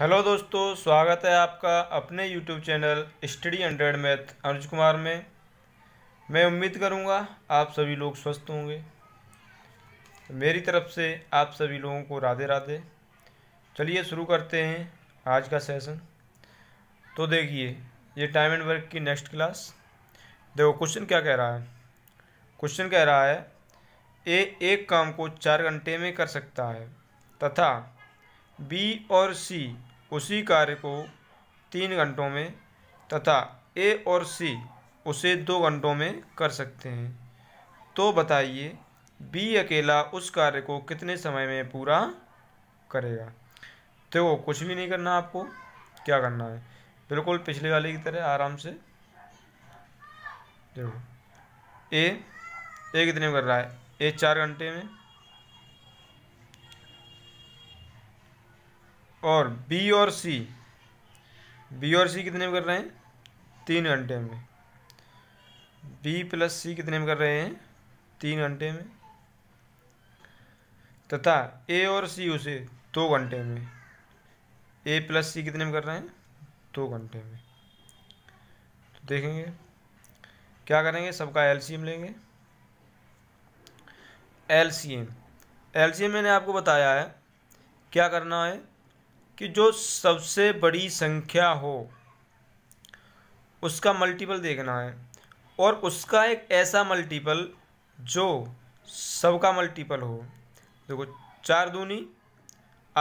Hello दोस्तों स्वागत है आपका अपने यूट्यूब चैनल स्टडी अंड्रेड मैथ अनुज कुमार में मैं उम्मीद करूंगा आप सभी लोग स्वस्थ होंगे मेरी तरफ से आप सभी लोगों को राधे राधे चलिए शुरू करते हैं आज का सेशन तो देखिए ये टाइम एंड वर्क की नेक्स्ट क्लास देखो क्वेश्चन क्या कह रहा है क्वेश्चन कह रहा है ए एक काम को चार घंटे में कर सकता है तथा बी और सी उसी कार्य को तीन घंटों में तथा ए और सी उसे दो घंटों में कर सकते हैं तो बताइए बी अकेला उस कार्य को कितने समय में पूरा करेगा तो कुछ भी नहीं करना आपको क्या करना है बिल्कुल पिछले वाले की तरह आराम से देखो ए ए कितने में कर रहा है ए चार घंटे में और बी और सी बी और सी कितने में कर रहे हैं तीन घंटे में बी प्लस सी कितने में कर रहे हैं तीन घंटे में तथा ए और सी उसे दो घंटे में ए प्लस सी कितने में कर रहे हैं दो घंटे में तो देखेंगे क्या करेंगे सबका एलसीएम लेंगे एलसीएम एलसीएम मैंने आपको बताया है क्या करना है कि जो सबसे बड़ी संख्या हो उसका मल्टीपल देखना है और उसका एक ऐसा मल्टीपल जो सबका मल्टीपल हो देखो चार दूनी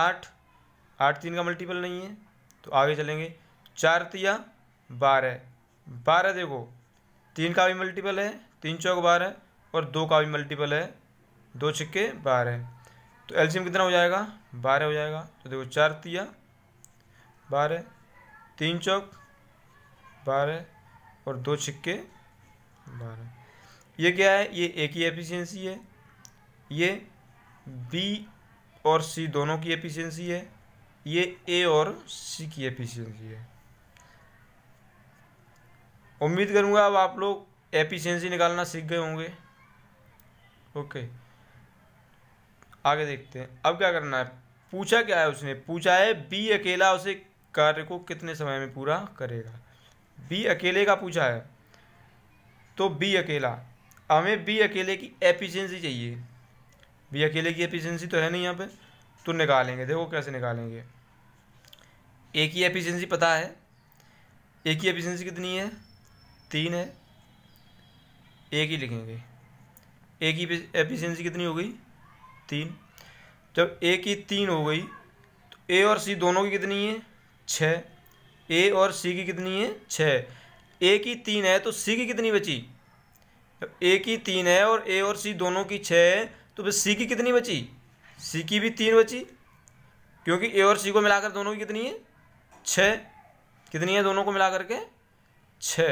आठ आठ तीन का मल्टीपल नहीं है तो आगे चलेंगे चार तिया बारह बारह देखो तीन का भी मल्टीपल है तीन चौक बारह और दो का भी मल्टीपल है दो छिक्के बारह तो एल्शियम कितना हो जाएगा बारह हो जाएगा तो देखो चार तिया बारह तीन चौक बारह और दो छिक्के बारह ये क्या है ये ए की एफिशिएंसी है ये बी और सी दोनों की एफिशिएंसी है ये ए और सी की एफिशिएंसी है उम्मीद करूँगा अब आप लोग एफिशिएंसी निकालना सीख गए होंगे ओके okay. आगे देखते हैं अब क्या करना है पूछा क्या है उसने पूछा है बी अकेला उसे कार्य को कितने समय में पूरा करेगा बी अकेले का पूछा है तो बी अकेला हमें बी अकेले की एफिशिएंसी चाहिए बी अकेले की एफिशिएंसी तो है नहीं यहाँ पे तो निकालेंगे देखो कैसे निकालेंगे ए की एफिशिएंसी पता है ए की एफिशिएंसी कितनी है तीन है ए की लिखेंगे ए की एफिशिएंसी कितनी हो गई तीन जब ए की तीन हो गई तो ए और सी दोनों की कितनी है छ ए और सी की कितनी है छ ए की तीन है तो सी की कितनी बची जब ए की तीन है और ए और सी दोनों की छ है तो फिर सी की कितनी बची सी की भी तीन बची क्योंकि ए और सी को मिलाकर दोनों की कितनी है छ कितनी है दोनों को मिलाकर के छ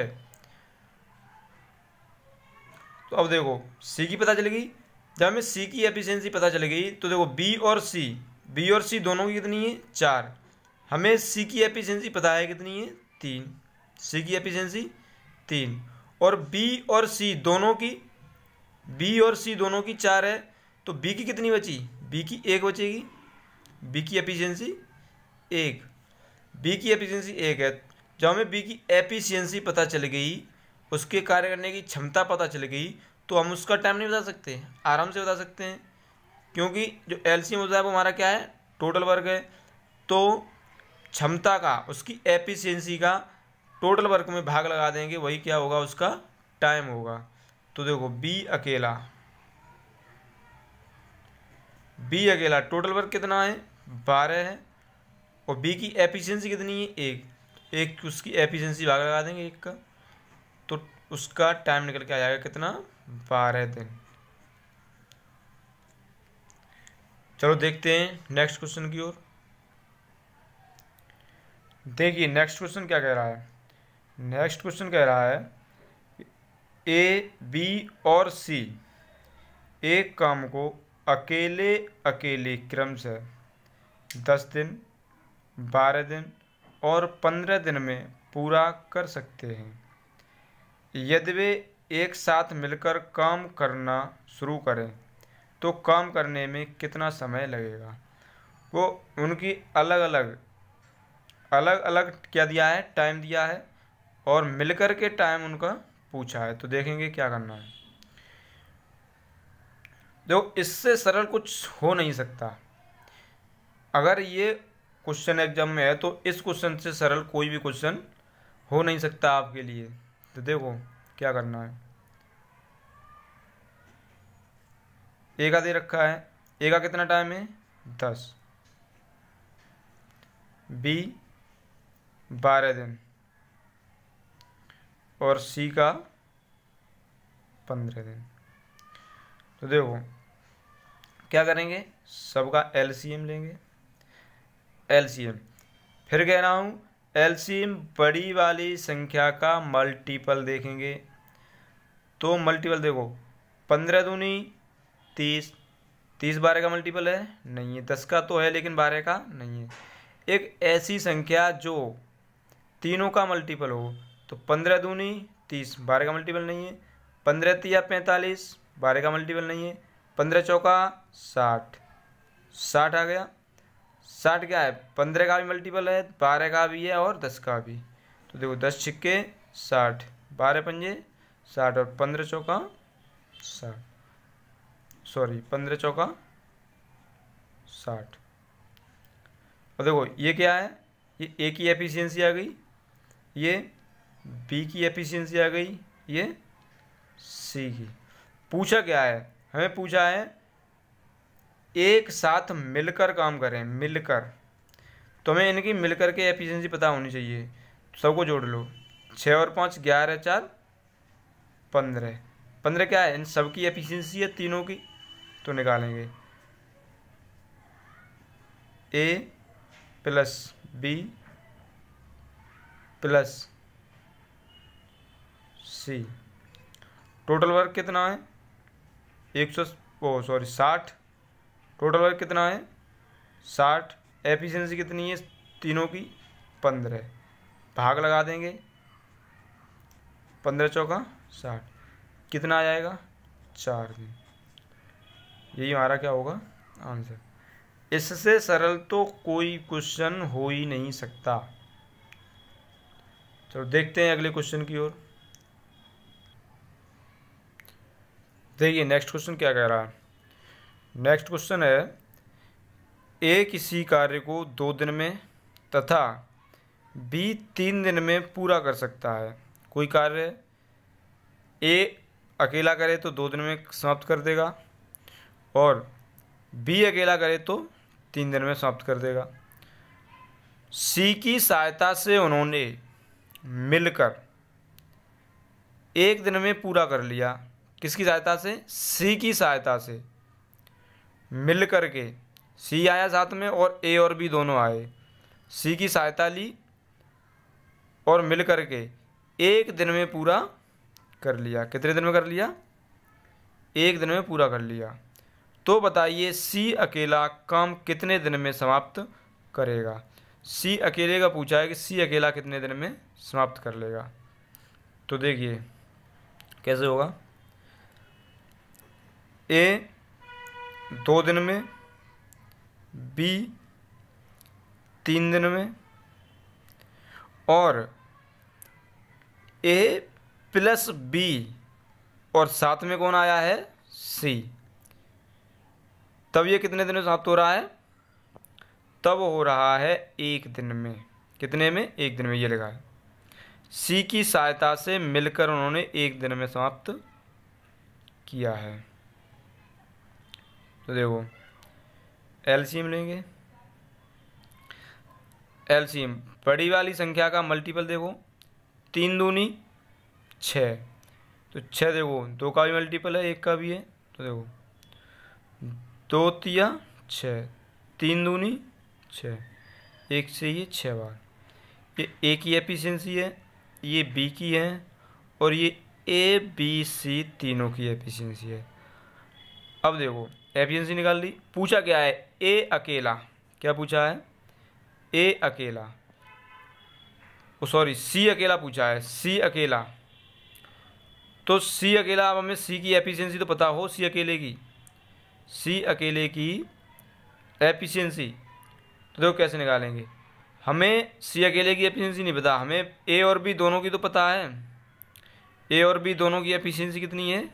तो अब देखो सी की पता चलेगी जब हमें सी की एफिशिएंसी पता चल गई तो देखो बी और सी बी और सी दोनों की कितनी है चार हमें सी की एफिशिएंसी पता है कितनी है तीन सी की एफिशिएंसी तीन और बी और सी दोनों की बी और सी दोनों की चार है तो बी की कितनी बची बी की एक बचेगी बी की एफिशिएंसी एक बी की एफिशिएंसी एक है जब हमें बी की एफिशिएंसी पता चल गई उसके कार्य करने की क्षमता पता चल गई तो हम उसका टाइम नहीं बता सकते आराम से बता सकते हैं क्योंकि जो एल सी होता है वो हमारा क्या है टोटल वर्क है तो क्षमता का उसकी एफिशियंसी का टोटल वर्क में भाग लगा देंगे वही क्या होगा उसका टाइम होगा तो देखो बी अकेला बी अकेला टोटल वर्क कितना है बारह है और बी की एफिशियंसी कितनी है एक एक उसकी एफिशियंसी भाग लगा देंगे एक का तो उसका टाइम निकल के आ जाएगा कितना बारह दिन चलो देखते हैं नेक्स्ट क्वेश्चन की ओर देखिए नेक्स्ट क्वेश्चन क्या कह रहा है नेक्स्ट क्वेश्चन कह रहा है ए बी और सी एक काम को अकेले अकेले क्रम से दस दिन बारह दिन और पंद्रह दिन में पूरा कर सकते हैं यदि वे एक साथ मिलकर काम करना शुरू करें तो काम करने में कितना समय लगेगा वो उनकी अलग अलग अलग अलग क्या दिया है टाइम दिया है और मिलकर के टाइम उनका पूछा है तो देखेंगे क्या करना है देखो इससे सरल कुछ हो नहीं सकता अगर ये क्वेश्चन एग्जाम में है तो इस क्वेश्चन से सरल कोई भी क्वेश्चन हो नहीं सकता आपके लिए तो देखो क्या करना है एका दे रखा है एका कितना टाइम है दस बी बारह दिन और सी का पंद्रह दिन तो देखो क्या करेंगे सबका एलसीएम लेंगे एलसीएम फिर कह रहा हूँ एलसीएम बड़ी वाली संख्या का मल्टीपल देखेंगे तो मल्टीपल देखो पंद्रह दूनी तीस तीस बारह का मल्टीपल है नहीं है दस का तो है लेकिन बारह का नहीं है एक ऐसी संख्या जो तीनों का मल्टीपल हो तो पंद्रह दूनी तीस बारह का मल्टीपल नहीं है पंद्रह तिया पैंतालीस बारह का मल्टीपल नहीं है पंद्रह चौका साठ साठ आ गया साठ क्या है पंद्रह का भी मल्टीपल है बारह का भी है और दस का भी तो देखो दस छिक्के साठ बारह पंजे साठ और पंद्रह चौका साठ सॉरी पंद्रह चौका साठ और देखो ये क्या है ये ए की एफिशिएंसी आ गई ये बी की एफिशिएंसी आ गई ये सी की पूछा क्या है हमें पूछा है एक साथ मिलकर काम करें मिलकर तुम्हें इनकी मिलकर के एफिशिएंसी पता होनी चाहिए सबको जोड़ लो छः और पाँच ग्यारह चार पंद्रह पंद्रह क्या है इन सबकी एफिशिएंसी है तीनों की तो निकालेंगे A plus B plus C total work कितना है एक सौ ओ सॉरी साठ टोटल वर्क कितना है साठ एफिशिएंसी कितनी है तीनों की पंद्रह भाग लगा देंगे पंद्रह चौका साठ कितना आ जाएगा चार दिन यही हमारा क्या होगा आंसर इससे सरल तो कोई क्वेश्चन हो ही नहीं सकता चलो देखते हैं अगले क्वेश्चन की ओर देखिए नेक्स्ट क्वेश्चन क्या कह रहा है नेक्स्ट क्वेश्चन है ए किसी कार्य को दो दिन में तथा बी तीन दिन में पूरा कर सकता है कोई कार्य ए अकेला करे तो दो दिन में समाप्त कर देगा और बी अकेला करे तो तीन दिन में समाप्त कर देगा सी की सहायता से उन्होंने मिलकर एक दिन में पूरा कर लिया किसकी सहायता से सी की सहायता से मिल कर के सी आया साथ में और ए और बी दोनों आए सी की सहायता ली और मिल कर के एक दिन में पूरा कर लिया कितने दिन में कर लिया एक दिन में पूरा कर लिया तो बताइए सी अकेला काम कितने दिन में समाप्त करेगा सी अकेले का पूछा है कि सी अकेला कितने दिन में समाप्त कर लेगा तो देखिए कैसे होगा ए दो दिन में बी तीन दिन में और ए प्लस बी और साथ में कौन आया है सी तब ये कितने दिन में समाप्त हो रहा है तब हो रहा है एक दिन में कितने में एक दिन में ये लिखा है सी की सहायता से मिलकर उन्होंने एक दिन में समाप्त किया है तो देखो एलसीएम लेंगे एलसीएम बड़ी वाली संख्या का मल्टीपल देखो तीन दूनी छः तो छः देखो दो का भी मल्टीपल है एक का भी है तो देखो दो तिया छः तीन दूनी छः एक से ये छः बार ये ए की एफिशिएंसी है ये बी की है और ये ए बी सी तीनों की एफिशिएंसी है अब देखो एफिशिएंसी निकाल दी पूछा क्या है ए अकेला क्या पूछा है ए अकेला ओ सॉरी सी अकेला पूछा है सी अकेला तो सी अकेला अब हमें सी की एफिशिएंसी तो पता हो सी अकेले की सी अकेले की एफिशिएंसी तो देखो कैसे निकालेंगे हमें सी अकेले की एफिशिएंसी नहीं पता हमें ए और बी दोनों की तो पता है ए और बी दोनों की एफिशिएंसी कितनी है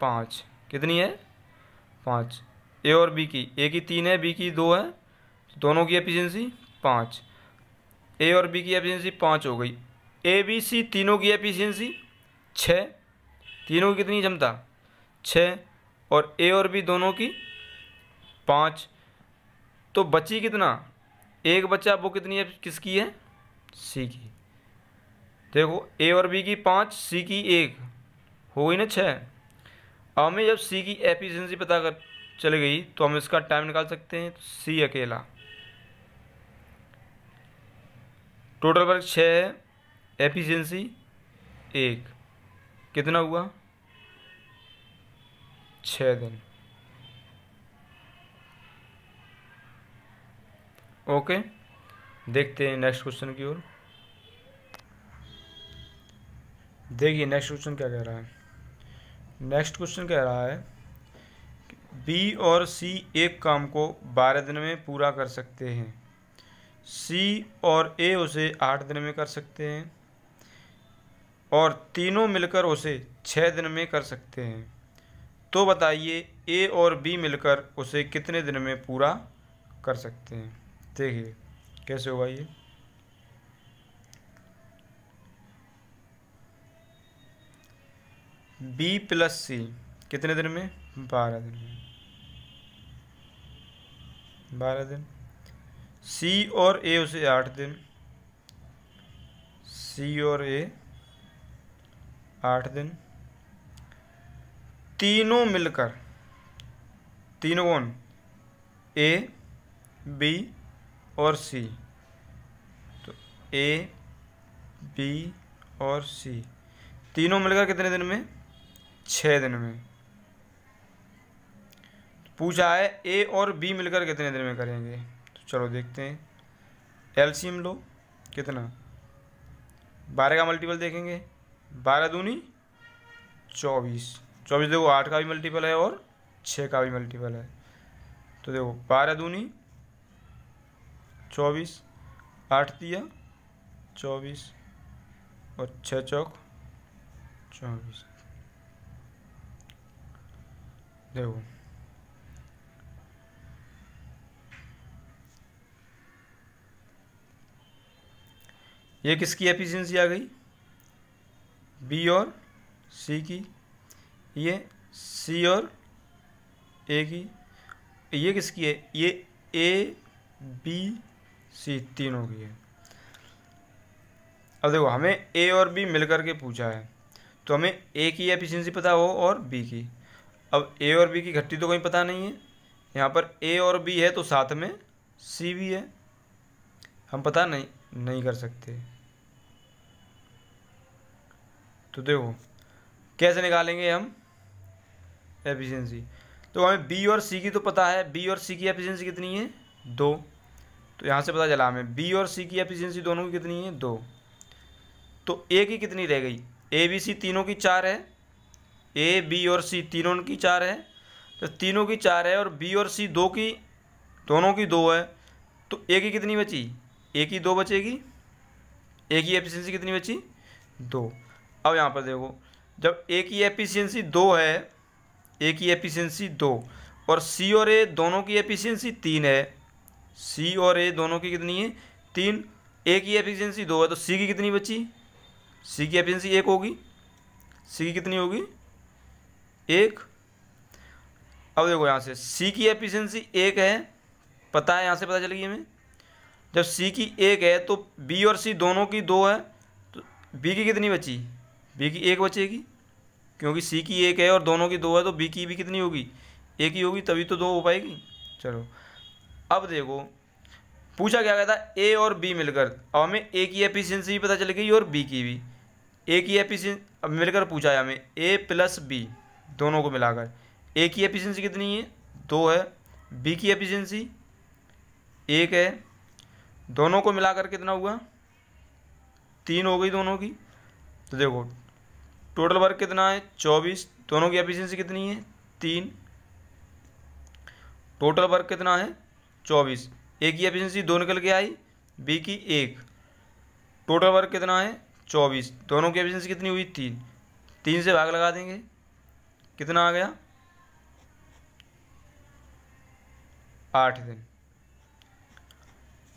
पाँच कितनी है पाँच ए और बी की ए की तीन है बी की दो है दोनों की एफिशिएंसी पाँच ए और बी की एफिशिएंसी पाँच हो गई ए बी सी तीनों की एफिशिएंसी छः तीनों की कितनी क्षमता छः और ए और बी दोनों की पाँच तो बची कितना एक बच्चा वो कितनी है किसकी है सी की देखो ए और बी की पाँच सी की एक हो गई ना छः हमें जब सी की एफिशिएंसी पता कर चल गई तो हम इसका टाइम निकाल सकते हैं तो सी अकेला टोटल वर्क छः है एफिशिएंसी एक कितना हुआ छः दिन ओके देखते हैं नेक्स्ट क्वेश्चन की ओर देखिए नेक्स्ट क्वेश्चन क्या कह रहा है नेक्स्ट क्वेश्चन कह रहा है बी और सी एक काम को बारह दिन में पूरा कर सकते हैं सी और ए उसे आठ दिन में कर सकते हैं और तीनों मिलकर उसे छः दिन में कर सकते हैं तो बताइए ए और बी मिलकर उसे कितने दिन में पूरा कर सकते हैं देखिए कैसे होगा ये बी प्लस सी कितने दिन में बारह दिन में बारह दिन सी और ए उसे आठ दिन सी और ए आठ दिन तीनों मिलकर तीनों कौन ए बी और सी तो ए बी और सी तीनों मिलकर कितने दिन में छः दिन में तो पूछा है ए और बी मिलकर कितने दिन में करेंगे तो चलो देखते हैं एलसीएम लो कितना बारह का मल्टीपल देखेंगे बारह दूनी चौबीस चौबीस देखो आठ का भी मल्टीपल है और छः का भी मल्टीपल है तो देखो बारह दूनी चौबीस आठ दिया चौबीस और छः चौक चौबीस देखो ये किसकी एफिशिएंसी आ गई बी और सी की ये सी और ए की ये किसकी है ये ए बी सी तीनों की है अब देखो हमें ए और बी मिलकर के पूछा है तो हमें ए की एफिशिएंसी पता हो और बी की अब ए और बी की घट्टी तो कहीं पता नहीं है यहाँ पर ए और बी है तो साथ में सी भी है हम पता नहीं नहीं कर सकते तो देखो कैसे निकालेंगे हम एफिशिएंसी तो हमें बी और सी की तो पता है बी और सी की एफिशिएंसी कितनी है दो तो यहाँ से पता चला हमें बी और सी की एफिशिएंसी दोनों की कितनी है दो तो ए की कितनी रह गई ए बी सी तीनों की चार है ए बी और सी तीनों की चार है तो तीनों की चार है और बी और सी दो की दोनों की दो है तो ए की कितनी बची ए की दो बचेगी ए की एफिशिएंसी कितनी बची दो अब यहाँ पर देखो जब ए की एफिशिएंसी दो है ए की एफिशिएंसी दो और सी और ए दोनों की एफिशिएंसी तीन है सी और ए दोनों की कितनी है तीन ए की एफिशिएंसी दो है तो सी की कितनी बची सी की एफिशिएंसी एक होगी सी की कितनी होगी एक अब देखो यहाँ से सी की एफिशिएंसी एक है पता है यहाँ से पता चलेगी हमें जब सी की एक है तो बी और सी दोनों की दो है तो बी की कितनी बची बी की एक बचेगी क्योंकि सी की एक है और दोनों की दो है तो बी की भी कितनी होगी एक ही होगी तभी तो दो हो पाएगी चलो अब देखो पूछा क्या गया था ए और बी मिलकर अब हमें ए की एफिशिएंसी भी पता चल गई और बी की भी ए की एफिशिएंसी मिलकर पूछा है हमें ए प्लस बी दोनों को मिलाकर ए की एफिशिएंसी कितनी है दो है बी की एफिशिएंसी एक है दोनों को मिलाकर कितना हुआ तीन हो गई दोनों की तो देखो टोटल वर्क कितना है चौबीस दोनों की एफिशिएंसी कितनी है तीन टोटल वर्क कितना है चौबीस ए की एफिशिएंसी दो निकल के आई बी की एक टोटल वर्क कितना है चौबीस दोनों की एफिशिएंसी कितनी हुई तीन तीन से भाग लगा देंगे कितना आ गया आठ दिन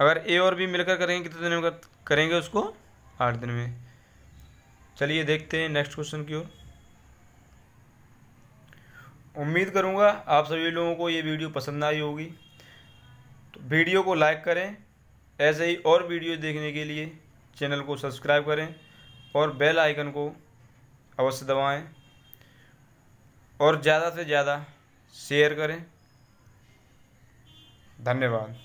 अगर ए और बी मिलकर करेंगे कितने दिन में करेंगे उसको आठ दिन में चलिए देखते हैं नेक्स्ट क्वेश्चन की ओर उम्मीद करूंगा आप सभी लोगों को ये वीडियो पसंद आई होगी तो वीडियो को लाइक करें ऐसे ही और वीडियो देखने के लिए चैनल को सब्सक्राइब करें और बेल आइकन को अवश्य दबाएं और ज़्यादा से ज़्यादा शेयर करें धन्यवाद